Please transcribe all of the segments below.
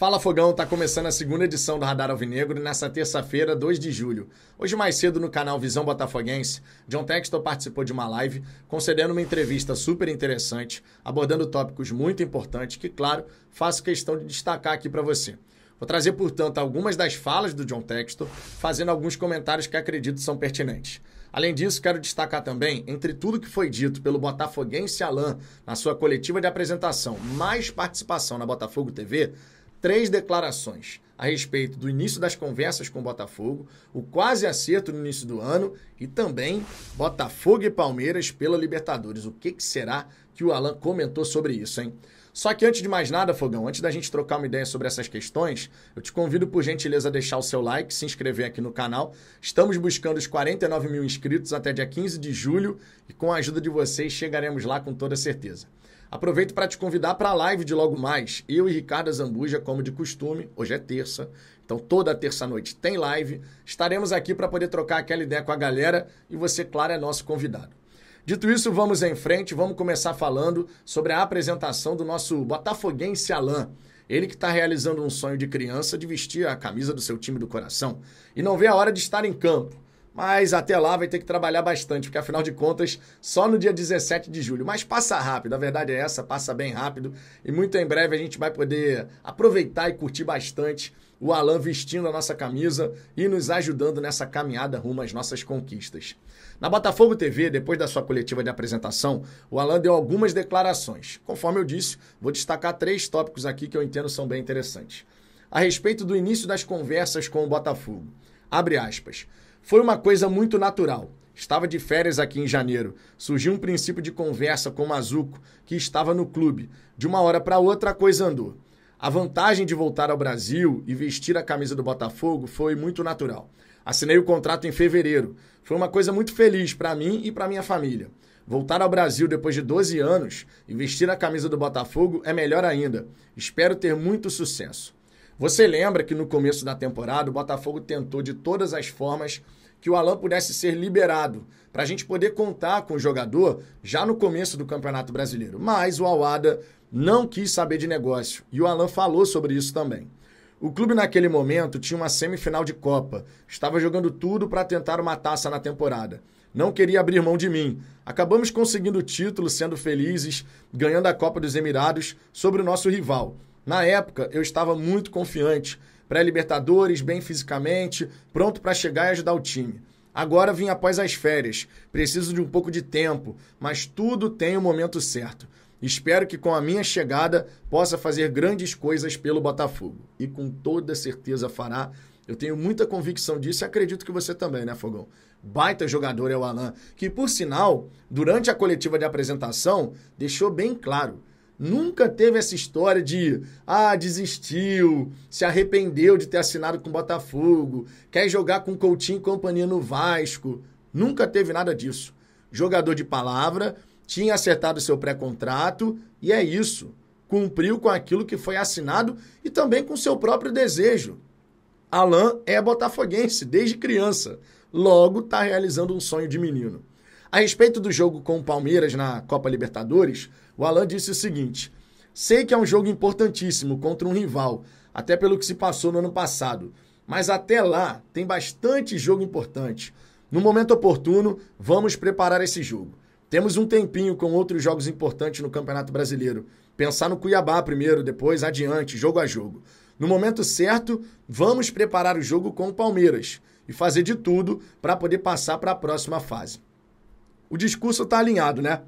Fala Fogão, tá começando a segunda edição do Radar Alvinegro nessa terça-feira, 2 de julho. Hoje mais cedo no canal Visão Botafoguense, John Textor participou de uma live concedendo uma entrevista super interessante, abordando tópicos muito importantes que, claro, faço questão de destacar aqui para você. Vou trazer, portanto, algumas das falas do John Textor, fazendo alguns comentários que acredito são pertinentes. Além disso, quero destacar também, entre tudo que foi dito pelo botafoguense Alain na sua coletiva de apresentação, mais participação na Botafogo TV, três declarações a respeito do início das conversas com o Botafogo, o quase acerto no início do ano e também Botafogo e Palmeiras pela Libertadores. O que, que será que o Alan comentou sobre isso, hein? Só que antes de mais nada, Fogão, antes da gente trocar uma ideia sobre essas questões, eu te convido por gentileza a deixar o seu like, se inscrever aqui no canal. Estamos buscando os 49 mil inscritos até dia 15 de julho e com a ajuda de vocês chegaremos lá com toda certeza. Aproveito para te convidar para a live de logo mais. Eu e Ricardo Zambuja, como de costume, hoje é terça, então toda terça-noite tem live. Estaremos aqui para poder trocar aquela ideia com a galera e você, claro, é nosso convidado. Dito isso, vamos em frente, vamos começar falando sobre a apresentação do nosso botafoguense Alain. Ele que está realizando um sonho de criança de vestir a camisa do seu time do coração e não vê a hora de estar em campo. Mas até lá vai ter que trabalhar bastante, porque afinal de contas, só no dia 17 de julho. Mas passa rápido, a verdade é essa, passa bem rápido. E muito em breve a gente vai poder aproveitar e curtir bastante o Alan vestindo a nossa camisa e nos ajudando nessa caminhada rumo às nossas conquistas. Na Botafogo TV, depois da sua coletiva de apresentação, o Alan deu algumas declarações. Conforme eu disse, vou destacar três tópicos aqui que eu entendo são bem interessantes. A respeito do início das conversas com o Botafogo. Abre aspas. Foi uma coisa muito natural. Estava de férias aqui em janeiro. Surgiu um princípio de conversa com o Mazuco, que estava no clube. De uma hora para outra, a coisa andou. A vantagem de voltar ao Brasil e vestir a camisa do Botafogo foi muito natural. Assinei o contrato em fevereiro. Foi uma coisa muito feliz para mim e para minha família. Voltar ao Brasil depois de 12 anos e vestir a camisa do Botafogo é melhor ainda. Espero ter muito sucesso. Você lembra que no começo da temporada o Botafogo tentou de todas as formas que o Alan pudesse ser liberado, para a gente poder contar com o jogador já no começo do Campeonato Brasileiro. Mas o Alada não quis saber de negócio e o Alan falou sobre isso também. O clube naquele momento tinha uma semifinal de Copa, estava jogando tudo para tentar uma taça na temporada. Não queria abrir mão de mim. Acabamos conseguindo o título, sendo felizes, ganhando a Copa dos Emirados sobre o nosso rival. Na época, eu estava muito confiante. Pré-Libertadores, bem fisicamente, pronto para chegar e ajudar o time. Agora vim após as férias. Preciso de um pouco de tempo, mas tudo tem o momento certo. Espero que com a minha chegada possa fazer grandes coisas pelo Botafogo. E com toda certeza fará. Eu tenho muita convicção disso e acredito que você também, né, Fogão? Baita jogador é o Alan, que por sinal, durante a coletiva de apresentação, deixou bem claro Nunca teve essa história de, ah, desistiu, se arrependeu de ter assinado com o Botafogo, quer jogar com Coutinho e companhia no Vasco. Nunca teve nada disso. Jogador de palavra, tinha acertado seu pré-contrato e é isso. Cumpriu com aquilo que foi assinado e também com seu próprio desejo. Alain é botafoguense desde criança, logo está realizando um sonho de menino. A respeito do jogo com o Palmeiras na Copa Libertadores, o Alan disse o seguinte: Sei que é um jogo importantíssimo contra um rival, até pelo que se passou no ano passado. Mas até lá tem bastante jogo importante. No momento oportuno, vamos preparar esse jogo. Temos um tempinho com outros jogos importantes no Campeonato Brasileiro. Pensar no Cuiabá primeiro, depois adiante, jogo a jogo. No momento certo, vamos preparar o jogo com o Palmeiras e fazer de tudo para poder passar para a próxima fase. O discurso está alinhado, né?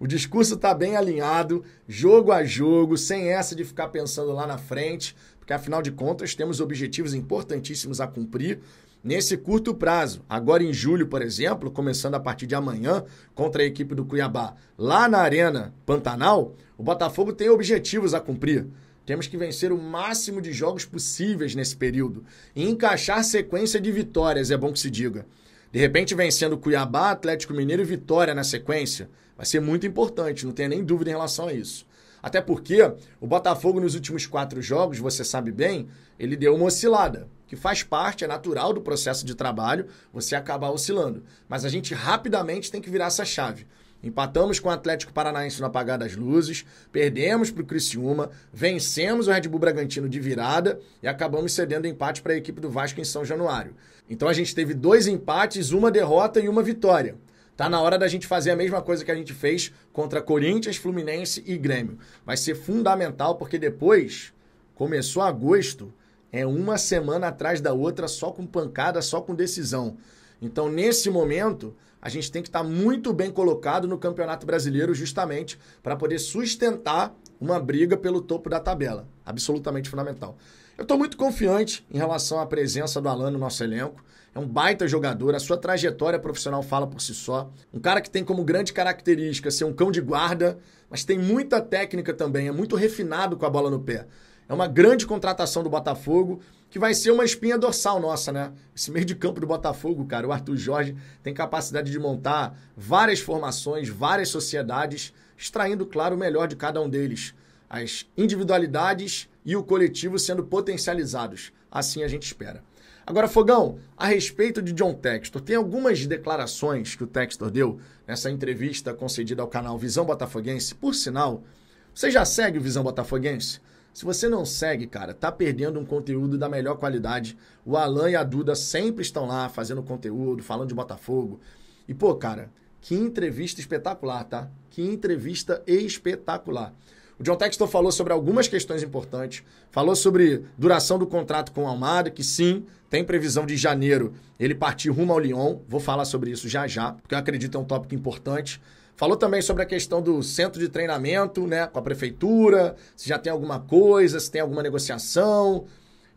O discurso está bem alinhado, jogo a jogo, sem essa de ficar pensando lá na frente, porque afinal de contas temos objetivos importantíssimos a cumprir nesse curto prazo. Agora em julho, por exemplo, começando a partir de amanhã, contra a equipe do Cuiabá, lá na Arena Pantanal, o Botafogo tem objetivos a cumprir. Temos que vencer o máximo de jogos possíveis nesse período e encaixar sequência de vitórias, é bom que se diga. De repente vencendo Cuiabá, Atlético Mineiro e Vitória na sequência, vai ser muito importante, não tenha nem dúvida em relação a isso. Até porque o Botafogo nos últimos quatro jogos, você sabe bem, ele deu uma oscilada, que faz parte, é natural do processo de trabalho, você acabar oscilando. Mas a gente rapidamente tem que virar essa chave. Empatamos com o Atlético Paranaense no apagar das luzes, perdemos para o Criciúma, vencemos o Red Bull Bragantino de virada e acabamos cedendo empate para a equipe do Vasco em São Januário. Então a gente teve dois empates, uma derrota e uma vitória. Tá na hora da gente fazer a mesma coisa que a gente fez contra Corinthians, Fluminense e Grêmio. Vai ser fundamental porque depois começou agosto, é uma semana atrás da outra, só com pancada, só com decisão. Então, nesse momento, a gente tem que estar tá muito bem colocado no Campeonato Brasileiro justamente para poder sustentar uma briga pelo topo da tabela. Absolutamente fundamental. Eu estou muito confiante em relação à presença do Alan no nosso elenco. É um baita jogador, a sua trajetória profissional fala por si só. Um cara que tem como grande característica ser um cão de guarda, mas tem muita técnica também, é muito refinado com a bola no pé. É uma grande contratação do Botafogo, que vai ser uma espinha dorsal nossa, né? Esse meio de campo do Botafogo, cara, o Arthur Jorge tem capacidade de montar várias formações, várias sociedades, extraindo, claro, o melhor de cada um deles. As individualidades e o coletivo sendo potencializados. Assim a gente espera. Agora, Fogão, a respeito de John Textor, tem algumas declarações que o Textor deu nessa entrevista concedida ao canal Visão Botafoguense. Por sinal, você já segue o Visão Botafoguense? Se você não segue, cara, tá perdendo um conteúdo da melhor qualidade. O Alan e a Duda sempre estão lá fazendo conteúdo, falando de Botafogo. E, pô, cara, que entrevista espetacular, tá? Que entrevista espetacular. O John Texton falou sobre algumas questões importantes, falou sobre duração do contrato com o Almada, que sim, tem previsão de janeiro ele partir rumo ao Lyon, vou falar sobre isso já já, porque eu acredito é um tópico importante. Falou também sobre a questão do centro de treinamento, né, com a prefeitura, se já tem alguma coisa, se tem alguma negociação,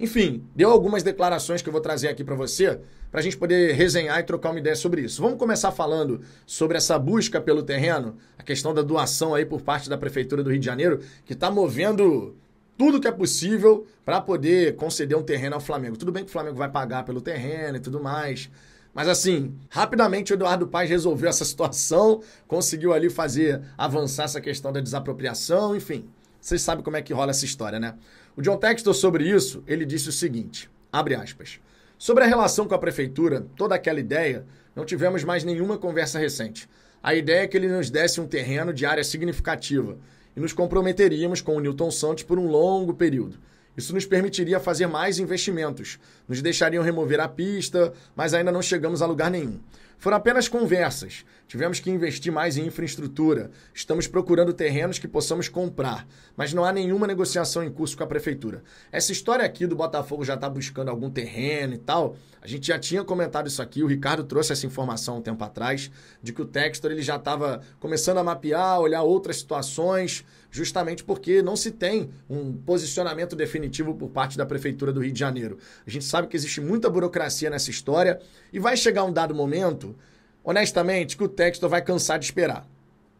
enfim, deu algumas declarações que eu vou trazer aqui para você, para a gente poder resenhar e trocar uma ideia sobre isso. Vamos começar falando sobre essa busca pelo terreno, a questão da doação aí por parte da Prefeitura do Rio de Janeiro, que está movendo tudo que é possível para poder conceder um terreno ao Flamengo. Tudo bem que o Flamengo vai pagar pelo terreno e tudo mais. Mas assim, rapidamente o Eduardo Paes resolveu essa situação, conseguiu ali fazer avançar essa questão da desapropriação, enfim. Vocês sabem como é que rola essa história, né? O John Textor, sobre isso, ele disse o seguinte, abre aspas, sobre a relação com a prefeitura, toda aquela ideia, não tivemos mais nenhuma conversa recente. A ideia é que ele nos desse um terreno de área significativa e nos comprometeríamos com o Newton Santos por um longo período. Isso nos permitiria fazer mais investimentos, nos deixariam remover a pista, mas ainda não chegamos a lugar nenhum. Foram apenas conversas. Tivemos que investir mais em infraestrutura. Estamos procurando terrenos que possamos comprar, mas não há nenhuma negociação em curso com a prefeitura. Essa história aqui do Botafogo já está buscando algum terreno e tal, a gente já tinha comentado isso aqui. O Ricardo trouxe essa informação um tempo atrás de que o Textor ele já estava começando a mapear, olhar outras situações justamente porque não se tem um posicionamento definitivo por parte da Prefeitura do Rio de Janeiro. A gente sabe que existe muita burocracia nessa história e vai chegar um dado momento, honestamente, que o texto vai cansar de esperar.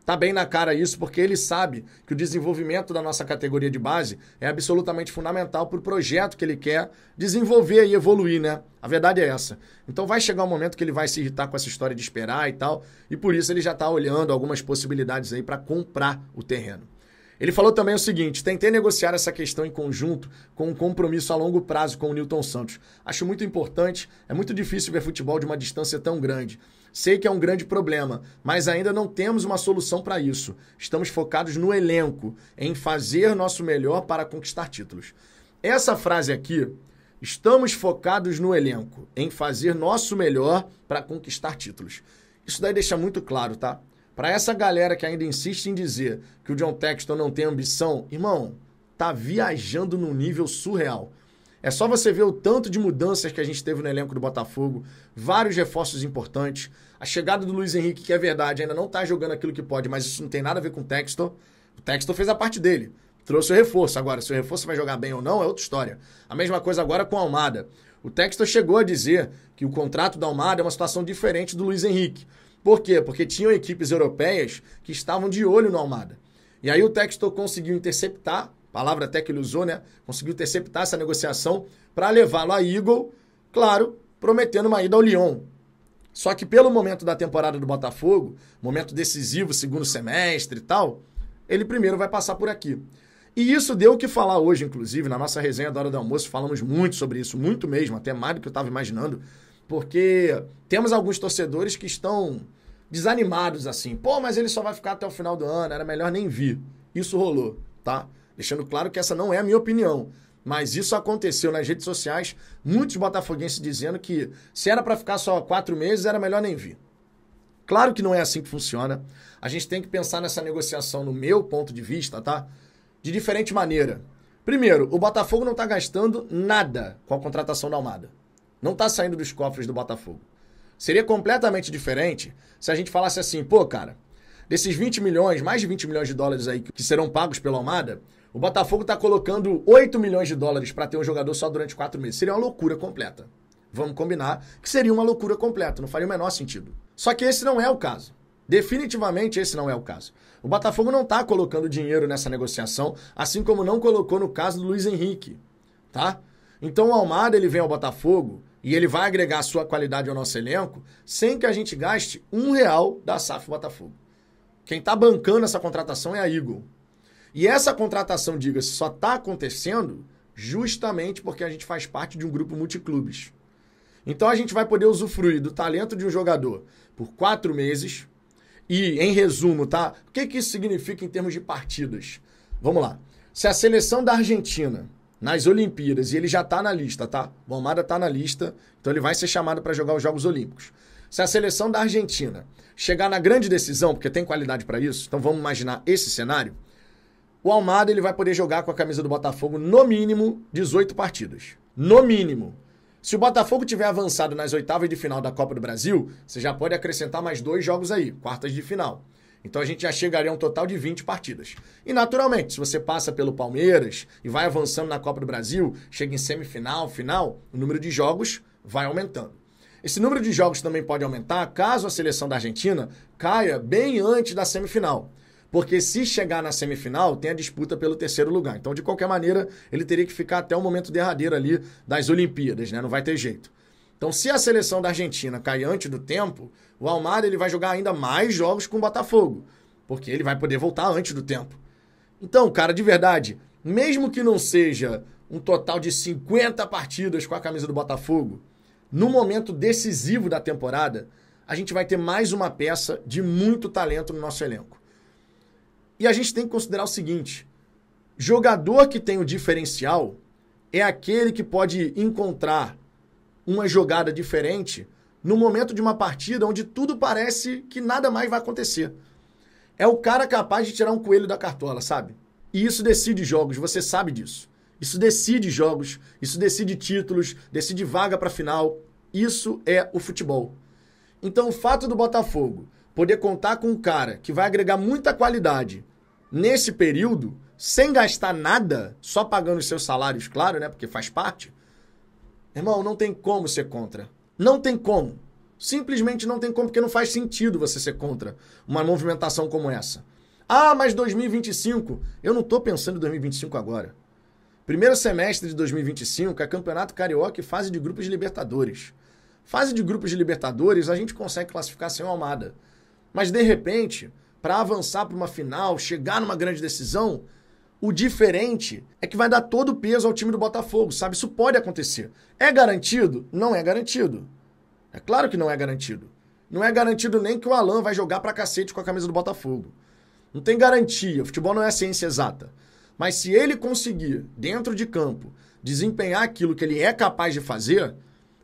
Tá bem na cara isso, porque ele sabe que o desenvolvimento da nossa categoria de base é absolutamente fundamental para o projeto que ele quer desenvolver e evoluir, né? A verdade é essa. Então vai chegar um momento que ele vai se irritar com essa história de esperar e tal, e por isso ele já está olhando algumas possibilidades aí para comprar o terreno. Ele falou também o seguinte: tentei negociar essa questão em conjunto com um compromisso a longo prazo com o Newton Santos. Acho muito importante, é muito difícil ver futebol de uma distância tão grande. Sei que é um grande problema, mas ainda não temos uma solução para isso. Estamos focados no elenco, em fazer nosso melhor para conquistar títulos. Essa frase aqui, estamos focados no elenco, em fazer nosso melhor para conquistar títulos. Isso daí deixa muito claro, tá? Para essa galera que ainda insiste em dizer que o John Texton não tem ambição, irmão, tá viajando num nível surreal. É só você ver o tanto de mudanças que a gente teve no elenco do Botafogo, vários reforços importantes, a chegada do Luiz Henrique, que é verdade, ainda não tá jogando aquilo que pode, mas isso não tem nada a ver com o Texton. O Texton fez a parte dele, trouxe o reforço. Agora, se o reforço vai jogar bem ou não, é outra história. A mesma coisa agora com a Almada. O Texton chegou a dizer que o contrato da Almada é uma situação diferente do Luiz Henrique. Por quê? Porque tinham equipes europeias que estavam de olho no Almada. E aí o Textor conseguiu interceptar, palavra até que ele usou, né? Conseguiu interceptar essa negociação para levá-lo a Eagle, claro, prometendo uma ida ao Lyon. Só que pelo momento da temporada do Botafogo, momento decisivo, segundo semestre e tal, ele primeiro vai passar por aqui. E isso deu o que falar hoje, inclusive, na nossa resenha da hora do almoço, falamos muito sobre isso, muito mesmo, até mais do que eu estava imaginando. Porque temos alguns torcedores que estão desanimados assim. Pô, mas ele só vai ficar até o final do ano, era melhor nem vir. Isso rolou, tá? Deixando claro que essa não é a minha opinião. Mas isso aconteceu nas redes sociais, muitos botafoguenses dizendo que se era para ficar só quatro meses, era melhor nem vir. Claro que não é assim que funciona. A gente tem que pensar nessa negociação, no meu ponto de vista, tá? De diferente maneira. Primeiro, o Botafogo não está gastando nada com a contratação da Almada. Não está saindo dos cofres do Botafogo. Seria completamente diferente se a gente falasse assim, pô, cara, desses 20 milhões, mais de 20 milhões de dólares aí que serão pagos pela Almada, o Botafogo está colocando 8 milhões de dólares para ter um jogador só durante quatro meses. Seria uma loucura completa. Vamos combinar que seria uma loucura completa, não faria o menor sentido. Só que esse não é o caso. Definitivamente esse não é o caso. O Botafogo não está colocando dinheiro nessa negociação, assim como não colocou no caso do Luiz Henrique, tá? Então o Almada ele vem ao Botafogo e ele vai agregar sua qualidade ao nosso elenco sem que a gente gaste um real da SAF Botafogo. Quem está bancando essa contratação é a Eagle. E essa contratação, diga-se, só está acontecendo justamente porque a gente faz parte de um grupo multiclubes. Então a gente vai poder usufruir do talento de um jogador por quatro meses. E, em resumo, tá? O que, que isso significa em termos de partidas? Vamos lá. Se a seleção da Argentina nas Olimpíadas. E ele já está na lista, tá? O Almada está na lista, então ele vai ser chamado para jogar os Jogos Olímpicos. Se a seleção da Argentina chegar na grande decisão, porque tem qualidade para isso, então vamos imaginar esse cenário, o Almada ele vai poder jogar com a camisa do Botafogo no mínimo 18 partidas. No mínimo. Se o Botafogo tiver avançado nas oitavas de final da Copa do Brasil, você já pode acrescentar mais dois jogos aí, quartas de final. Então a gente já chegaria a um total de 20 partidas. E naturalmente, se você passa pelo Palmeiras e vai avançando na Copa do Brasil, chega em semifinal, final, o número de jogos vai aumentando. Esse número de jogos também pode aumentar caso a seleção da Argentina caia bem antes da semifinal. Porque se chegar na semifinal, tem a disputa pelo terceiro lugar. Então, de qualquer maneira, ele teria que ficar até o momento derradeiro ali das Olimpíadas, né? Não vai ter jeito. Então, se a seleção da Argentina cair antes do tempo, o Almada ele vai jogar ainda mais jogos com o Botafogo, porque ele vai poder voltar antes do tempo. Então, cara, de verdade, mesmo que não seja um total de 50 partidas com a camisa do Botafogo, no momento decisivo da temporada, a gente vai ter mais uma peça de muito talento no nosso elenco. E a gente tem que considerar o seguinte: jogador que tem o diferencial é aquele que pode encontrar uma jogada diferente no momento de uma partida onde tudo parece que nada mais vai acontecer. É o cara capaz de tirar um coelho da cartola, sabe? E isso decide jogos, você sabe disso. Isso decide jogos, isso decide títulos, decide vaga para final. Isso é o futebol. Então, o fato do Botafogo poder contar com um cara que vai agregar muita qualidade nesse período, sem gastar nada, só pagando os seus salários, claro, né? Porque faz parte Irmão, não tem como ser contra. Não tem como. Simplesmente não tem como, porque não faz sentido você ser contra uma movimentação como essa. Ah, mas 2025. Eu não estou pensando em 2025 agora. Primeiro semestre de 2025 é Campeonato Carioca e fase de grupos de Libertadores. Fase de grupos de Libertadores, a gente consegue classificar sem uma Almada. Mas de repente, para avançar para uma final, chegar numa grande decisão, o diferente é que vai dar todo o peso ao time do Botafogo, sabe? Isso pode acontecer. É garantido? Não é garantido. É claro que não é garantido. Não é garantido nem que o Alan vai jogar pra cacete com a camisa do Botafogo. Não tem garantia. O futebol não é ciência exata. Mas se ele conseguir, dentro de campo, desempenhar aquilo que ele é capaz de fazer,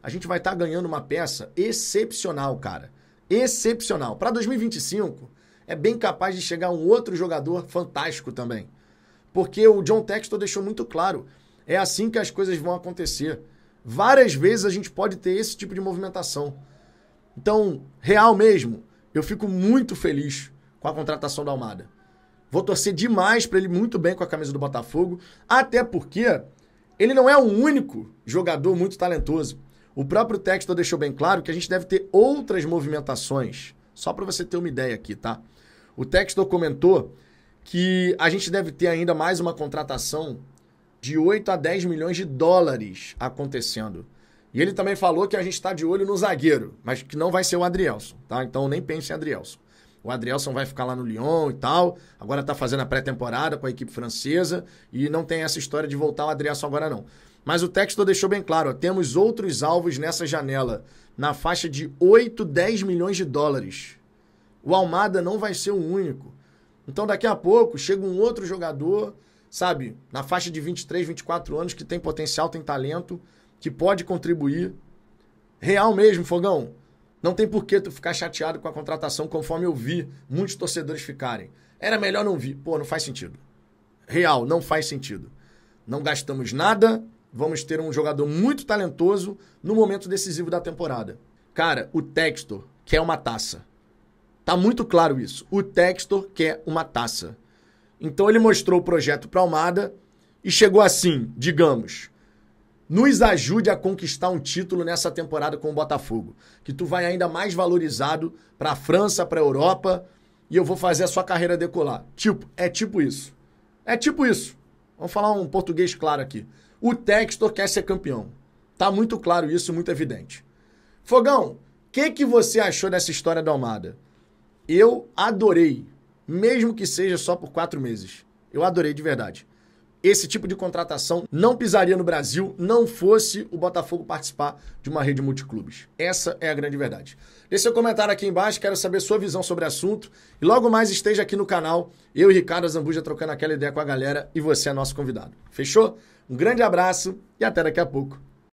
a gente vai estar tá ganhando uma peça excepcional, cara. Excepcional. Para 2025, é bem capaz de chegar um outro jogador fantástico também. Porque o John Textor deixou muito claro: é assim que as coisas vão acontecer. Várias vezes a gente pode ter esse tipo de movimentação. Então, real mesmo, eu fico muito feliz com a contratação da Almada. Vou torcer demais para ele muito bem com a camisa do Botafogo, até porque ele não é o único jogador muito talentoso. O próprio texto deixou bem claro que a gente deve ter outras movimentações. Só para você ter uma ideia aqui, tá? O texto comentou que a gente deve ter ainda mais uma contratação de 8 a 10 milhões de dólares acontecendo. E ele também falou que a gente está de olho no zagueiro, mas que não vai ser o Adrielson, tá? Então nem pense em Adrielson. O Adrielson vai ficar lá no Lyon e tal. Agora está fazendo a pré-temporada com a equipe francesa e não tem essa história de voltar o Adrielson agora não. Mas o texto deixou bem claro, ó, temos outros alvos nessa janela, na faixa de 8, 10 milhões de dólares. O Almada não vai ser o único. Então daqui a pouco chega um outro jogador, sabe, na faixa de 23, 24 anos, que tem potencial, tem talento, que pode contribuir. Real mesmo, Fogão. Não tem por que tu ficar chateado com a contratação conforme eu vi muitos torcedores ficarem. Era melhor não vir. Pô, não faz sentido. Real, não faz sentido. Não gastamos nada, vamos ter um jogador muito talentoso no momento decisivo da temporada. Cara, o Textor quer uma taça. Tá muito claro isso. O Textor quer uma taça. Então ele mostrou o projeto para Almada e chegou assim, digamos, nos ajude a conquistar um título nessa temporada com o Botafogo, que tu vai ainda mais valorizado para a França, para a Europa, e eu vou fazer a sua carreira decolar. Tipo, é tipo isso. É tipo isso. Vamos falar um português claro aqui. O Textor quer ser campeão. Tá muito claro isso, muito evidente. Fogão, o que, que você achou dessa história da Almada? Eu adorei, mesmo que seja só por quatro meses. Eu adorei de verdade. Esse tipo de contratação não pisaria no Brasil, não fosse o Botafogo participar de uma rede multiclubes. Essa é a grande verdade. Deixe seu comentário aqui embaixo, quero saber sua visão sobre o assunto. E logo mais esteja aqui no canal, eu e Ricardo Zambuja trocando aquela ideia com a galera e você é nosso convidado. Fechou? Um grande abraço e até daqui a pouco.